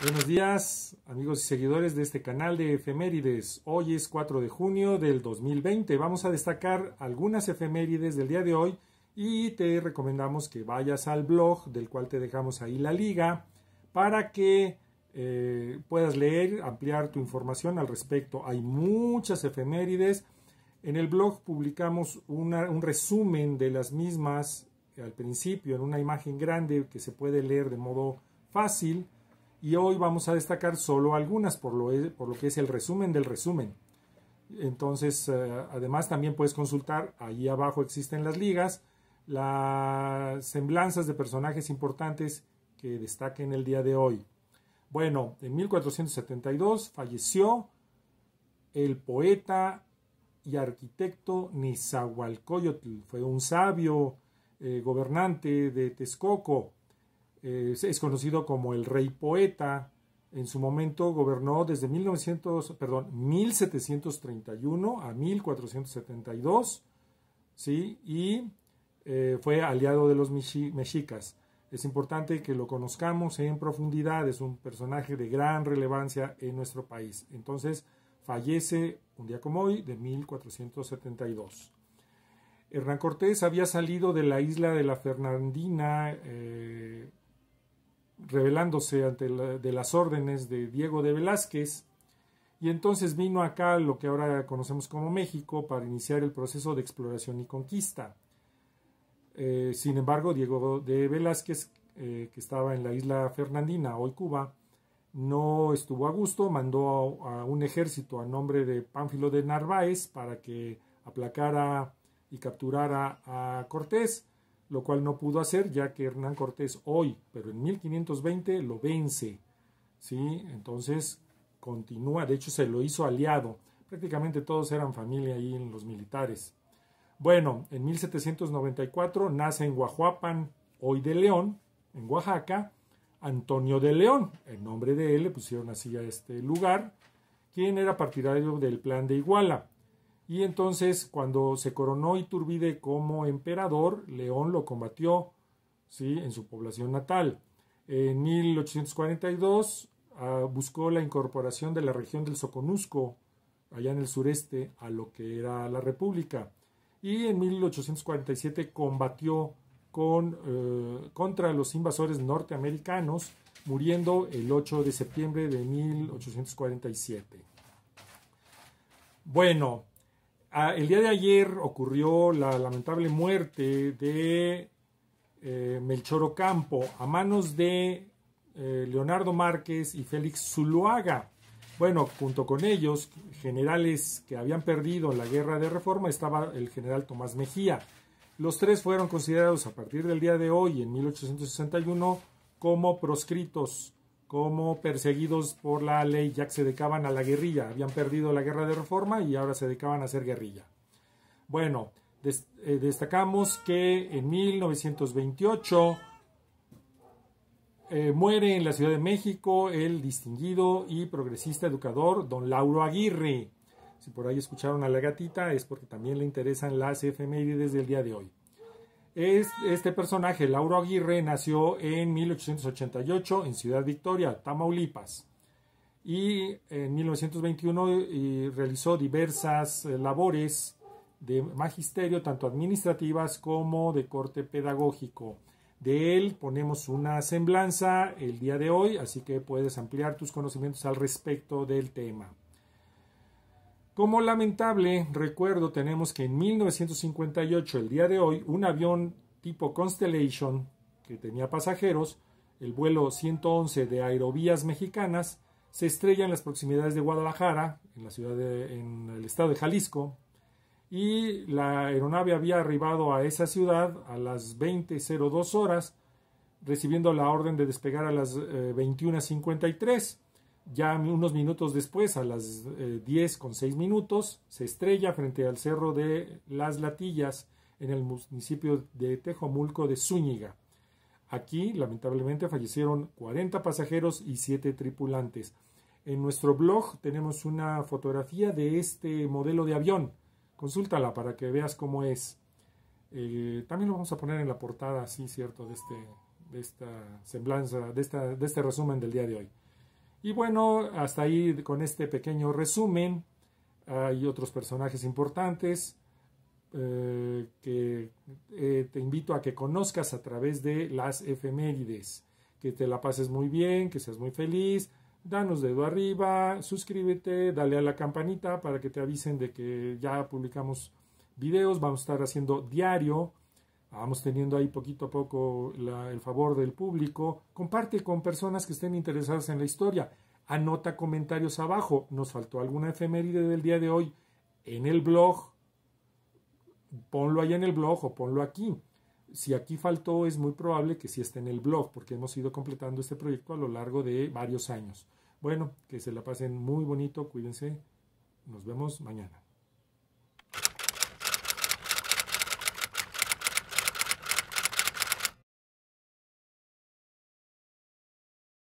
Buenos días, amigos y seguidores de este canal de efemérides. Hoy es 4 de junio del 2020. Vamos a destacar algunas efemérides del día de hoy y te recomendamos que vayas al blog del cual te dejamos ahí la liga para que eh, puedas leer, ampliar tu información al respecto. Hay muchas efemérides. En el blog publicamos un resumen de las mismas eh, al principio en una imagen grande que se puede leer de modo fácil y hoy vamos a destacar solo algunas por lo, e, que es el resumen del resumen. Entonces, eh, además también puedes consultar, ahí abajo existen las ligas, las semblanzas de personajes importantes que destaquen el día de hoy. Bueno, en 1472 falleció el poeta y arquitecto Nizahualcoyotl Fue un sabio eh, gobernante de Texcoco eh, es conocido como el rey poeta. En su momento gobernó desde 1900, perdón, 1731 a 1472, ¿sí? y eh, fue aliado de los mexicas. Es importante que lo conozcamos en profundidad, es un personaje de gran relevancia en nuestro país. Entonces, fallece un día como hoy de 1472. Hernán Cortés había salido de la isla de la Fernandina eh, rebelándose ante las órdenes de Diego de Velázquez, y entonces vino acá lo que ahora conocemos como México para iniciar el proceso de exploración y conquista. Eh, sin embargo, Diego de Velázquez, eh, que estaba en la isla Fernandina, hoy Cuba, no estuvo a gusto, mandó a un ejército a nombre de Pánfilo de Narváez para que aplacara y capturara a Cortés lo cual no pudo hacer ya que Hernán Cortés hoy, pero en 1520 lo vence. ¿sí? Entonces continúa, de hecho se lo hizo aliado. Prácticamente todos eran familia ahí en los militares. Bueno, en 1794 nace en Guajuapan, hoy de León, en Oaxaca, Antonio de León. El nombre de él le pusieron así a este lugar, quien era partidario del plan de Iguala. Y entonces, cuando se coronó Iturbide como emperador, León lo combatió ¿sí? en su población natal. En 1842 ah, buscó la incorporación de la región del Soconusco, allá en el sureste, a lo que era la República. Y en 1847 combatió eh, contra los invasores norteamericanos, muriendo el 8 de septiembre de 1847. Bueno, Ah, el día de ayer ocurrió la lamentable muerte de eh, Melchor Ocampo a manos de eh, Leonardo Márquez y Félix Zuluaga. Bueno, junto con ellos, generales que habían perdido la guerra de reforma, estaba el general Tomás Mejía. Los tres fueron considerados a partir del día de hoy, en 1861, como proscritos como perseguidos por la ley, ya que se dedicaban a la guerrilla. Habían perdido la guerra de reforma y ahora se dedicaban a hacer guerrilla. Bueno, eh, destacamos que en 1928 eh, muere en la Ciudad de México el distinguido y progresista educador don Lauro Aguirre. Si por ahí escucharon a la gatita es porque también le interesan las desde el día de hoy este personaje, Lauro Aguirre, nació en 1888 en Ciudad Victoria, Tamaulipas. Y en 1921 eh, realizó diversas eh, labores de magisterio, tanto administrativas como de corte pedagógico. De él ponemos una semblanza el día de hoy, así que puedes ampliar tus conocimientos al respecto del tema. Como lamentable recuerdo tenemos que en 1958, el día de hoy, un avión tipo Constellation que tenía pasajeros, el vuelo 111 de Aerovías Mexicanas, se estrella en las proximidades de Guadalajara, en la ciudad en el estado de Jalisco, y la aeronave había arribado a esa ciudad a las 20.02 horas, recibiendo la orden de despegar a las 21.53. Eh, ya unos minutos después, a las 10 eh, con 6 minutos, se estrella frente al cerro de Las Latillas en el municipio de Tejomulco de Zúñiga. Aquí, lamentablemente, fallecieron 40 pasajeros y 7 tripulantes. En nuestro blog tenemos una fotografía de este modelo de avión. Consúltala para que veas cómo es. Eh, también lo vamos a poner en la portada, sí, cierto, de, este, esta semblanza, de este resumen del día de hoy. Y bueno, hasta ahí con este pequeño resumen. Hay otros personajes importantes eh, que eh, te invito a que conozcas a través de las efemérides. Que te la pases muy bien, que seas muy feliz. Danos dedo arriba, suscríbete, dale a la campanita para que te avisen de que ya publicamos videos. Vamos a estar haciendo diario vamos teniendo ahí poquito a poco el favor del público, comparte con personas que estén interesadas en la historia, anota comentarios abajo, nos faltó alguna efeméride del día de hoy en el blog, ponlo allá en el blog o ponlo aquí. Si aquí faltó, es muy probable que sí esté en el blog, porque hemos ido completando este proyecto a lo largo de varios años. Bueno, que se la pasen muy bonito, cuídense, nos vemos mañana.